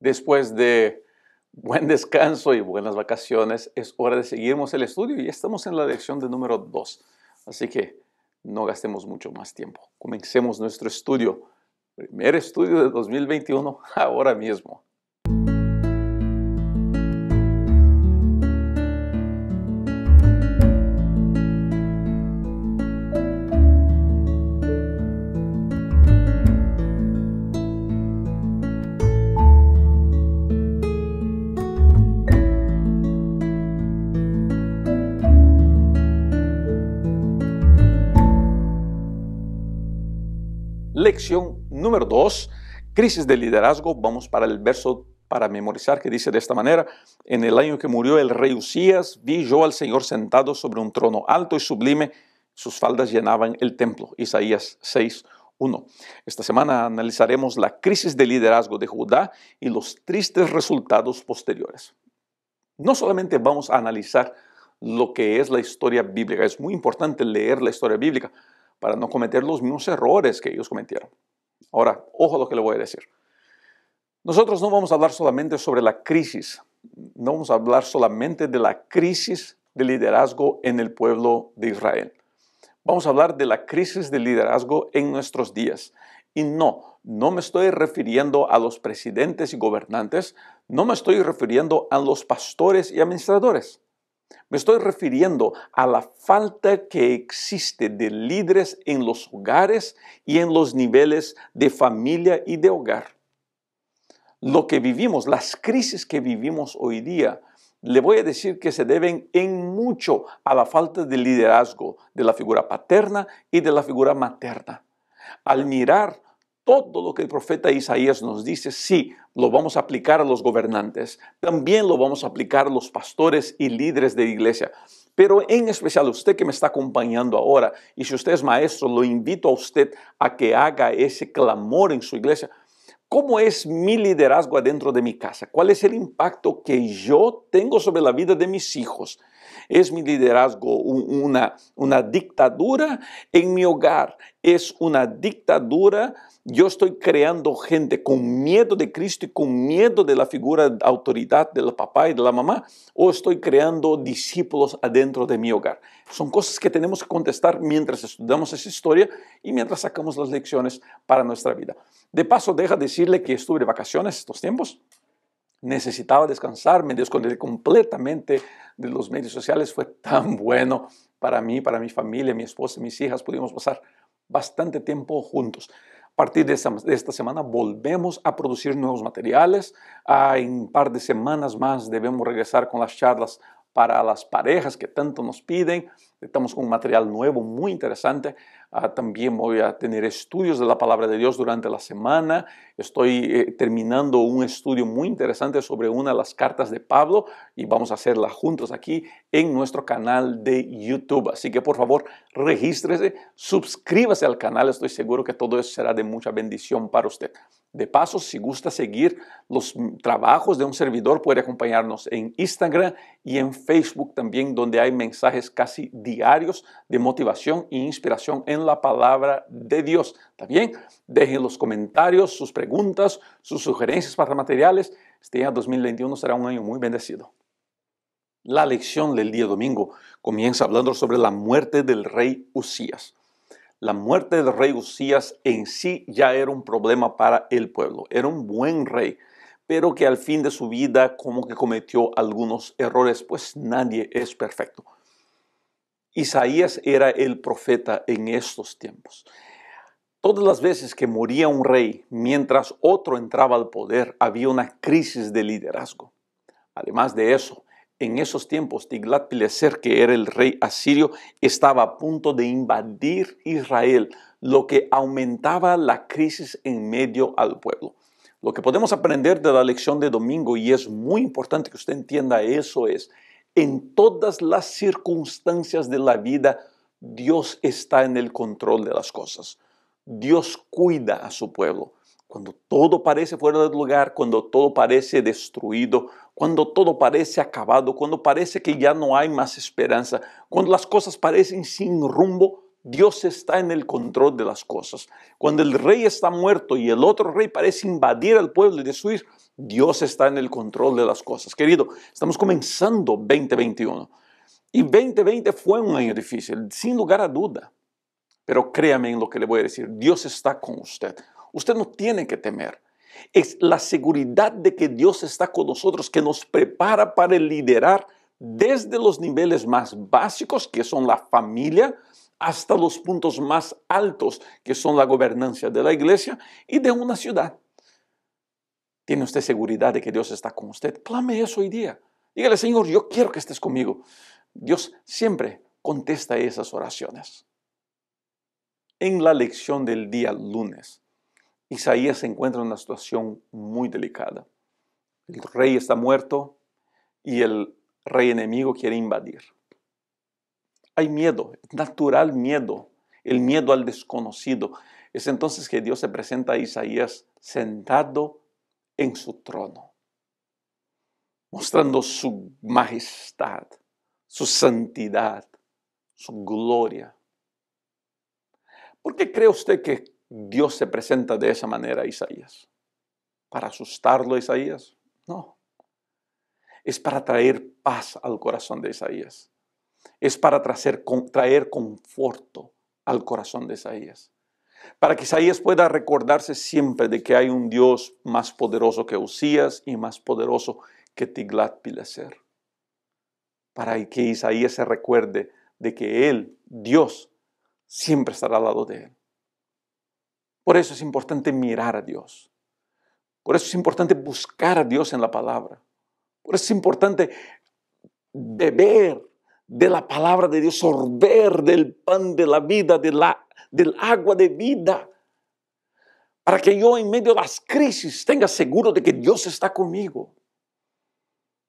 después de buen descanso y buenas vacaciones, es hora de seguirmos el estudio y estamos en la lección de número 2. Así que no gastemos mucho más tiempo. Comencemos nuestro estudio, primer estudio de 2021, ahora mismo. Lección número 2, crisis de liderazgo. Vamos para el verso para memorizar que dice de esta manera, en el año que murió el rey Usías, vi yo al Señor sentado sobre un trono alto y sublime, sus faldas llenaban el templo. Isaías 6, 1. Esta semana analizaremos la crisis de liderazgo de Judá y los tristes resultados posteriores. No solamente vamos a analizar lo que es la historia bíblica, es muy importante leer la historia bíblica, para no cometer los mismos errores que ellos cometieron. Ahora, ojo a lo que le voy a decir. Nosotros no vamos a hablar solamente sobre la crisis, no vamos a hablar solamente de la crisis de liderazgo en el pueblo de Israel. Vamos a hablar de la crisis de liderazgo en nuestros días. Y no, no me estoy refiriendo a los presidentes y gobernantes, no me estoy refiriendo a los pastores y administradores. Me estoy refiriendo a la falta que existe de líderes en los hogares y en los niveles de familia y de hogar. Lo que vivimos, las crisis que vivimos hoy día, le voy a decir que se deben en mucho a la falta de liderazgo de la figura paterna y de la figura materna. Al mirar todo lo que el profeta Isaías nos dice, sí, lo vamos a aplicar a los gobernantes, también lo vamos a aplicar a los pastores y líderes de iglesia. Pero en especial usted que me está acompañando ahora, y si usted es maestro, lo invito a usted a que haga ese clamor en su iglesia. ¿Cómo es mi liderazgo adentro de mi casa? ¿Cuál es el impacto que yo tengo sobre la vida de mis hijos? ¿Es mi liderazgo una, dictadura? En mi hogar es una dictadura. Yo estoy creando gente con miedo de Cristo y con miedo de la figura de autoridad del papá y de la mamá. O estoy creando discípulos adentro de mi hogar. Son cosas que tenemos que contestar mientras estudiamos esa historia y mientras sacamos las lecciones para nuestra vida. De paso, deja decirle que estuve de vacaciones estos tiempos necesitaba descansar, me desconecté completamente de los medios sociales, fue tan bueno para mí, para mi familia, mi esposa, y mis hijas, pudimos pasar bastante tiempo juntos. A partir de esta, de esta, semana volvemos a producir nuevos materiales. en un par de semanas más debemos regresar con las charlas para las parejas que tanto nos piden. Estamos con material nuevo, muy interesante. Ah, también voy a tener estudios de la palabra de Dios durante la semana. Estoy eh, terminando un estudio muy interesante sobre una de las cartas de Pablo y vamos a hacerla juntos aquí en nuestro canal de YouTube. Así que por favor, regístrese, suscríbase al canal. Estoy seguro que todo eso será de mucha bendición para usted. De paso, si gusta seguir los trabajos de un servidor, puede acompañarnos en Instagram y en Facebook también, donde hay mensajes casi diarios de motivación e inspiración en la palabra de Dios. También dejen los comentarios, sus preguntas, sus sugerencias para materiales. Este año 2021 será un año muy bendecido. La lección del día domingo comienza hablando sobre la muerte del rey Usías. La muerte del rey Usías en sí ya era un problema para el pueblo. Era un buen rey, pero que al fin de su vida como que cometió algunos errores, pues nadie es perfecto. Isaías era el profeta en estos tiempos. Todas las veces que moría un rey mientras otro entraba al poder, había una crisis de liderazgo. Además de eso, en esos tiempos Tiglat-Pileser, que era el rey asirio, estaba a punto de invadir Israel, lo que aumentaba la crisis en medio al pueblo. Lo que podemos aprender de la lección de domingo, y es muy importante que usted entienda eso, es en todas las circunstancias de la vida, Dios está en el control de las cosas. Dios cuida a su pueblo. Cuando todo parece fuera de lugar, cuando todo parece destruido, cuando todo parece acabado, cuando parece que ya no hay más esperanza, cuando las cosas parecen sin rumbo, Dios está en el control de las cosas. Cuando el rey está muerto y el otro rey parece invadir al pueblo y destruir, Dios está en el control de las cosas. Querido, estamos comenzando 2021. Y 2020 fue un año difícil, sin lugar a duda. Pero créame en lo que le voy a decir. Dios está con usted. Usted no tiene que temer. Es la seguridad de que Dios está con nosotros que nos prepara para liderar desde los niveles más básicos, que son la familia, hasta los puntos más altos, que son la gobernancia de la iglesia y de una ciudad. ¿Tiene usted seguridad de que Dios está con usted? Clame eso hoy día. Dígale, Señor, yo quiero que estés conmigo. Dios siempre contesta esas oraciones. En la lección del día lunes, Isaías se encuentra en una situación muy delicada. El rey está muerto y el rey enemigo quiere invadir. Hay miedo, natural miedo, el miedo al desconocido. Es entonces que Dios se presenta a Isaías sentado en su trono, mostrando su majestad, su santidad, su gloria. ¿Por qué cree usted que Dios se presenta de esa manera a Isaías? ¿Para asustarlo a Isaías? No. Es para traer paz al corazón de Isaías. Es para traer, traer conforto al corazón de Isaías para que Isaías pueda recordarse siempre de que hay un Dios más poderoso que Usías y más poderoso que Tiglat-Pileser. Para que Isaías se recuerde de que Él, Dios, siempre estará al lado de Él. Por eso es importante mirar a Dios. Por eso es importante buscar a Dios en la palabra. Por eso es importante beber de la palabra de Dios, sorber del pan de la vida, de la del agua de vida, para que yo en medio de las crisis tenga seguro de que Dios está conmigo.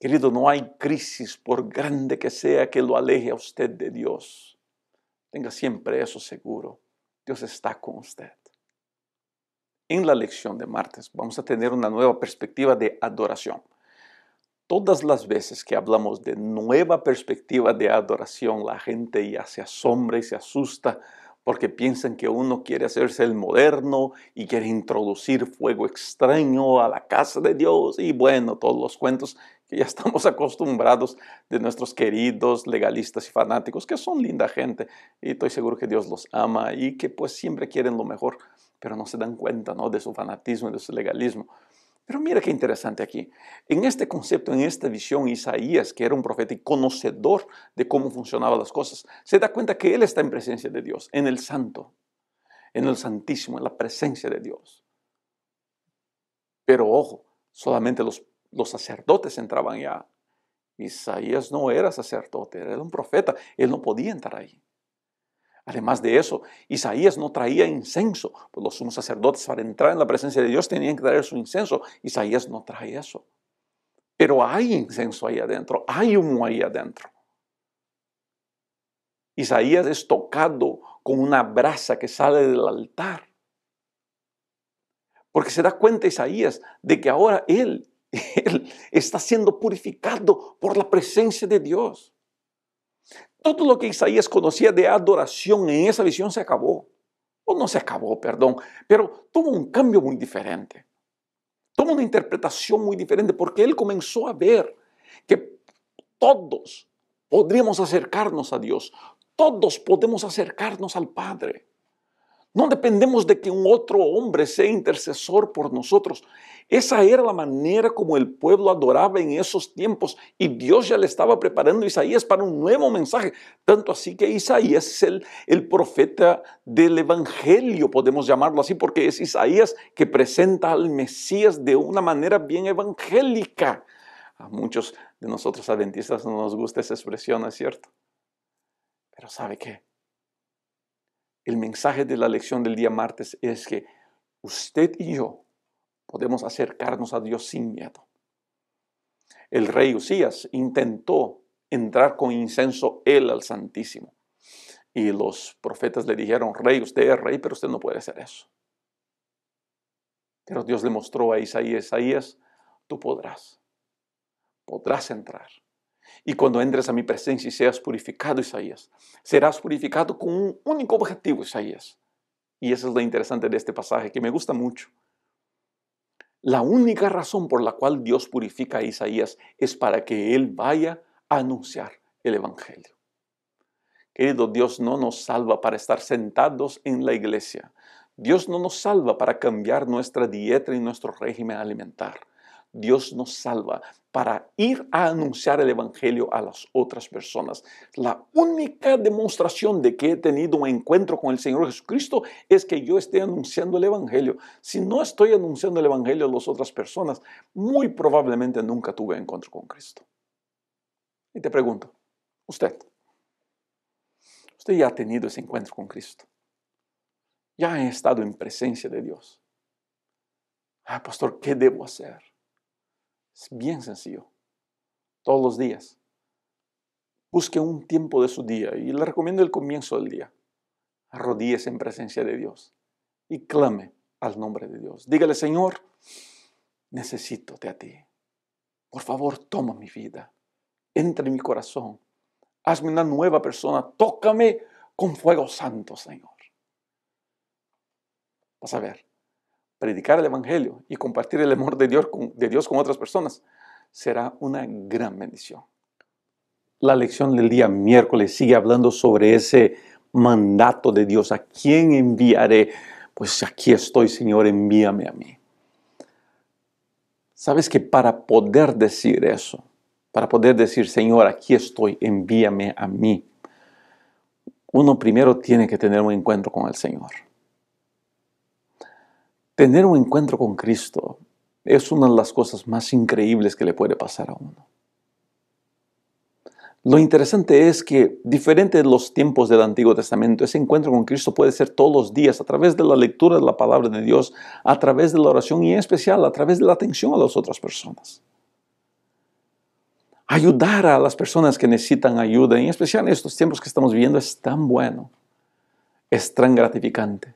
Querido, no hay crisis, por grande que sea, que lo aleje a usted de Dios. Tenga siempre eso seguro. Dios está con usted. En la lección de martes vamos a tener una nueva perspectiva de adoración. Todas las veces que hablamos de nueva perspectiva de adoración, la gente ya se asombra y se asusta porque piensan que uno quiere hacerse el moderno y quiere introducir fuego extraño a la casa de Dios y bueno, todos los cuentos que ya estamos acostumbrados de nuestros queridos legalistas y fanáticos, que son linda gente y estoy seguro que Dios los ama y que pues siempre quieren lo mejor, pero no se dan cuenta de su fanatismo y de su legalismo. Pero mira qué interesante aquí. En este concepto, en esta visión, Isaías, que era un profeta y conocedor de cómo funcionaban las cosas, se da cuenta que él está en presencia de Dios, en el santo, en el santísimo, en la presencia de Dios. Pero ojo, solamente los, sacerdotes entraban ya. Isaías no era sacerdote, era un profeta, él no podía entrar ahí. Además de eso, Isaías no traía incenso, pues los sumos sacerdotes para entrar en la presencia de Dios tenían que traer su incenso. Isaías no trae eso. Pero hay incenso ahí adentro, hay humo ahí adentro. Isaías es tocado con una brasa que sale del altar. Porque se da cuenta Isaías de que ahora él, él está siendo purificado por la presencia de Dios. Todo lo que Isaías conocía de adoración en esa visión se acabó. O no se acabó, perdón, pero tuvo un cambio muy diferente. Tuvo una interpretación muy diferente porque él comenzó a ver que todos podríamos acercarnos a Dios. Todos podemos acercarnos al Padre. No dependemos de que un otro hombre sea intercesor por nosotros. Esa era la manera como el pueblo adoraba en esos tiempos y Dios ya le estaba preparando a Isaías para un nuevo mensaje. Tanto así que Isaías es el, el profeta del Evangelio, podemos llamarlo así, porque es Isaías que presenta al Mesías de una manera bien evangélica. A muchos de nosotros adventistas no nos gusta esa expresión, ¿no es cierto? Pero ¿sabe qué? El mensaje de la lección del día martes es que usted y yo podemos acercarnos a Dios sin miedo. El rey Usías intentó entrar con incenso él al Santísimo. Y los profetas le dijeron, rey, usted es rey, pero usted no puede hacer eso. Pero Dios le mostró a Isaías, Isaías, tú podrás, podrás entrar. Y cuando entres a mi presencia y seas purificado, Isaías, serás purificado con un único objetivo, Isaías. Y eso es lo interesante de este pasaje, que me gusta mucho. La única razón por la cual Dios purifica a Isaías es para que él vaya a anunciar el Evangelio. Querido, Dios no nos salva para estar sentados en la iglesia. Dios no nos salva para cambiar nuestra dieta y nuestro régimen alimentar. Dios nos salva para ir a anunciar el Evangelio a las otras personas. La única demostración de que he tenido un encuentro con el Señor Jesucristo es que yo esté anunciando el Evangelio. Si no estoy anunciando el Evangelio a las otras personas, muy probablemente nunca tuve encuentro con Cristo. Y te pregunto, usted, usted ya ha tenido ese encuentro con Cristo. Ya ha estado en presencia de Dios. Ah, pastor, ¿qué debo hacer? Es bien sencillo. Todos los días. Busque un tiempo de su día y le recomiendo el comienzo del día. Arrodíese en presencia de Dios y clame al nombre de Dios. Dígale, Señor, necesito de a ti. Por favor, toma mi vida. Entra en mi corazón. Hazme una nueva persona. Tócame con fuego santo, Señor. Vas a ver predicar el Evangelio y compartir el amor de Dios, con, otras personas, será una gran bendición. La lección del día miércoles sigue hablando sobre ese mandato de Dios. ¿A quién enviaré? Pues aquí estoy, Señor, envíame a mí. Sabes que para poder decir eso, para poder decir, Señor, aquí estoy, envíame a mí, uno primero tiene que tener un encuentro con el Señor. Tener un encuentro con Cristo es una de las cosas más increíbles que le puede pasar a uno. Lo interesante es que, diferente de los tiempos del Antiguo Testamento, ese encuentro con Cristo puede ser todos los días a través de la lectura de la palabra de Dios, a través de la oración y en especial a través de la atención a las otras personas. Ayudar a las personas que necesitan ayuda, en especial en estos tiempos que estamos viviendo, es tan bueno, es tan gratificante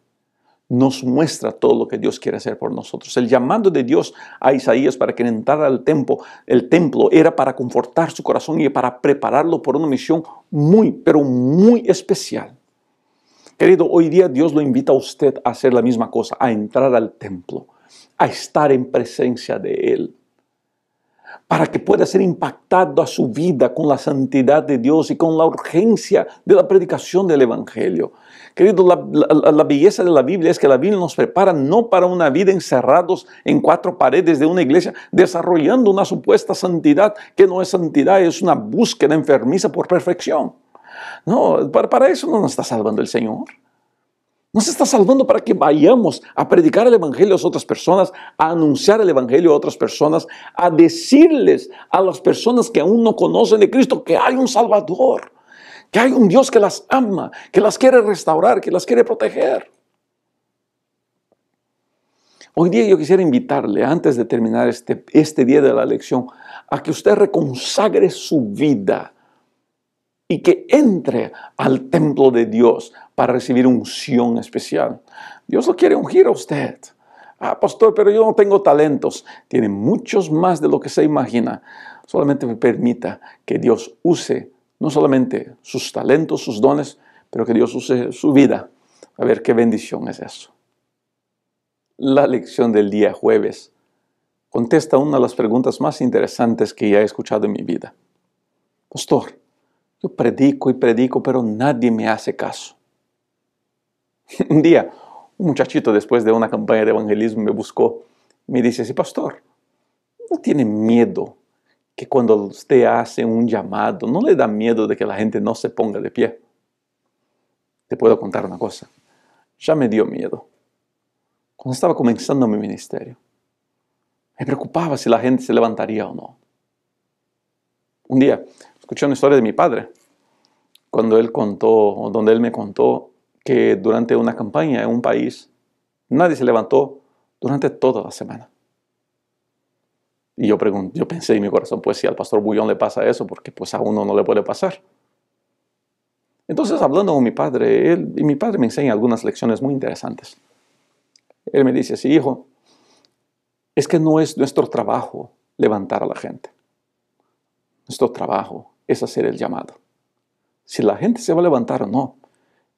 nos muestra todo lo que Dios quiere hacer por nosotros. El llamado de Dios a Isaías para que entrara al templo, el templo era para confortar su corazón y para prepararlo por una misión muy, pero muy especial. Querido, hoy día Dios lo invita a usted a hacer la misma cosa, a entrar al templo, a estar en presencia de Él, para que pueda ser impactado a su vida con la santidad de Dios y con la urgencia de la predicación del Evangelio. Querido, la, belleza de la Biblia es que la Biblia nos prepara no para una vida encerrados en cuatro paredes de una iglesia, desarrollando una supuesta santidad que no es santidad, es una búsqueda enfermiza por perfección. No, para, para eso no nos está salvando el Señor. Nos está salvando para que vayamos a predicar el Evangelio a otras personas, a anunciar el Evangelio a otras personas, a decirles a las personas que aún no conocen de Cristo que hay un Salvador que hay un Dios que las ama, que las quiere restaurar, que las quiere proteger. Hoy día yo quisiera invitarle, antes de terminar este, este, día de la lección, a que usted reconsagre su vida y que entre al templo de Dios para recibir unción especial. Dios lo quiere ungir a usted. Ah, pastor, pero yo no tengo talentos. Tiene muchos más de lo que se imagina. Solamente me permita que Dios use no solamente sus talentos, sus dones, pero que Dios use su vida. A ver qué bendición es eso. La lección del día jueves contesta una de las preguntas más interesantes que ya he escuchado en mi vida. Pastor, yo predico y predico, pero nadie me hace caso. Un día, un muchachito después de una campaña de evangelismo me buscó me dice, sí, pastor, ¿no tiene miedo que cuando usted hace un llamado, no le da miedo de que la gente no se ponga de pie. Te puedo contar una cosa. Ya me dio miedo. Cuando estaba comenzando mi ministerio, me preocupaba si la gente se levantaría o no. Un día escuché una historia de mi padre, cuando él contó, donde él me contó, que durante una campaña en un país nadie se levantó durante toda la semana. Y yo, pregunté, yo pensé en mi corazón, pues si al pastor Bullón le pasa eso, porque pues a uno no le puede pasar. Entonces, hablando con mi padre, él, y mi padre me enseña algunas lecciones muy interesantes. Él me dice, sí, hijo, es que no es nuestro trabajo levantar a la gente. Nuestro trabajo es hacer el llamado. Si la gente se va a levantar o no,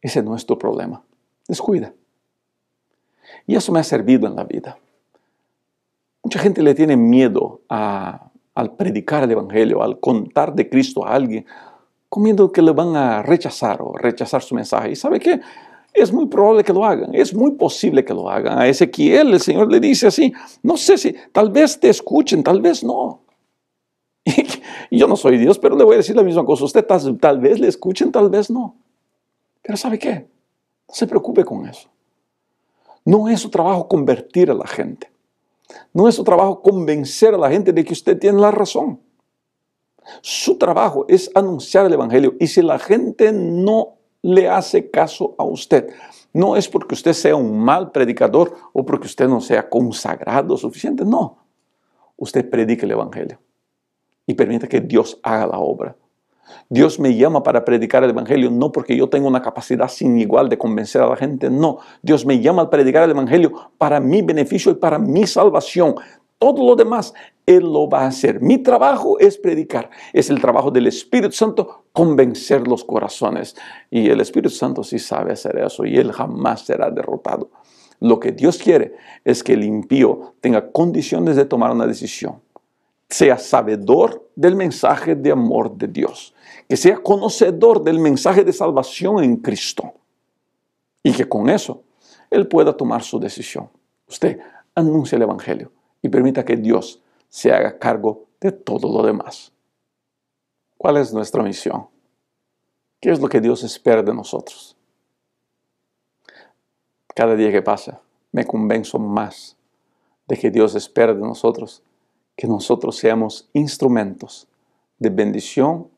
ese no es tu problema. Descuida. Y eso me ha servido en la vida. Mucha gente le tiene miedo al predicar el Evangelio, al contar de Cristo a alguien, con miedo que le van a rechazar o rechazar su mensaje. ¿Y sabe qué? Es muy probable que lo hagan, es muy posible que lo hagan. A Ezequiel el Señor le dice así, no sé si, tal vez te escuchen, tal vez no. Y yo no soy Dios, pero le voy a decir la misma cosa. Usted tal, tal vez le escuchen, tal vez no. Pero ¿sabe qué? No se preocupe con eso. No es su trabajo convertir a la gente. No es su trabajo convencer a la gente de que usted tiene la razón. Su trabajo es anunciar el Evangelio. Y si la gente no le hace caso a usted, no es porque usted sea un mal predicador o porque usted no sea consagrado suficiente, no. Usted predica el Evangelio y permite que Dios haga la obra. Dios me llama para predicar el Evangelio, no porque yo tenga una capacidad sin igual de convencer a la gente, no. Dios me llama a predicar el Evangelio para mi beneficio y para mi salvación. Todo lo demás Él lo va a hacer. Mi trabajo es predicar. Es el trabajo del Espíritu Santo convencer los corazones. Y el Espíritu Santo sí sabe hacer eso y Él jamás será derrotado. Lo que Dios quiere es que el impío tenga condiciones de tomar una decisión sea sabedor del mensaje de amor de Dios, que sea conocedor del mensaje de salvación en Cristo y que con eso él pueda tomar su decisión. Usted anuncia el Evangelio y permita que Dios se haga cargo de todo lo demás. ¿Cuál es nuestra misión? ¿Qué es lo que Dios espera de nosotros? Cada día que pasa, me convenzo más de que Dios espera de nosotros que nosotros seamos instrumentos de bendición,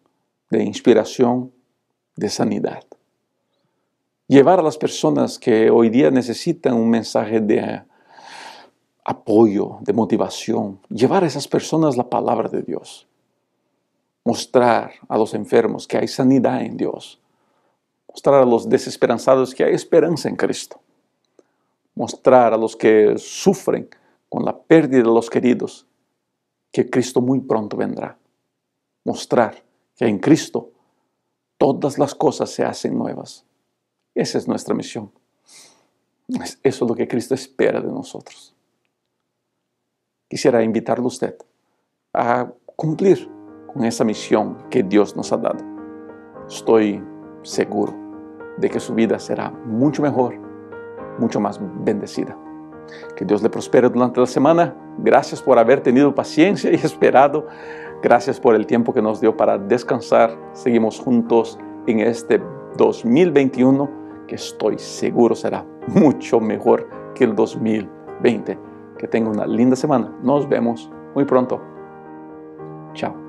de inspiración, de sanidad. Llevar a las personas que hoy día necesitan un mensaje de apoyo, de motivación, llevar a esas personas la palabra de Dios. Mostrar a los enfermos que hay sanidad en Dios. Mostrar a los desesperanzados que hay esperanza en Cristo. Mostrar a los que sufren con la pérdida de los queridos que Cristo muy pronto vendrá. Mostrar que en Cristo todas las cosas se hacen nuevas. Esa es nuestra misión. Eso es lo que Cristo espera de nosotros. Quisiera invitarle a usted a cumplir con esa misión que Dios nos ha dado. Estoy seguro de que su vida será mucho mejor, mucho más bendecida. Que Dios le prospere durante la semana. Gracias por haber tenido paciencia y esperado. Gracias por el tiempo que nos dio para descansar. Seguimos juntos en este 2021 que estoy seguro será mucho mejor que el 2020. Que tenga una linda semana. Nos vemos muy pronto. Chao.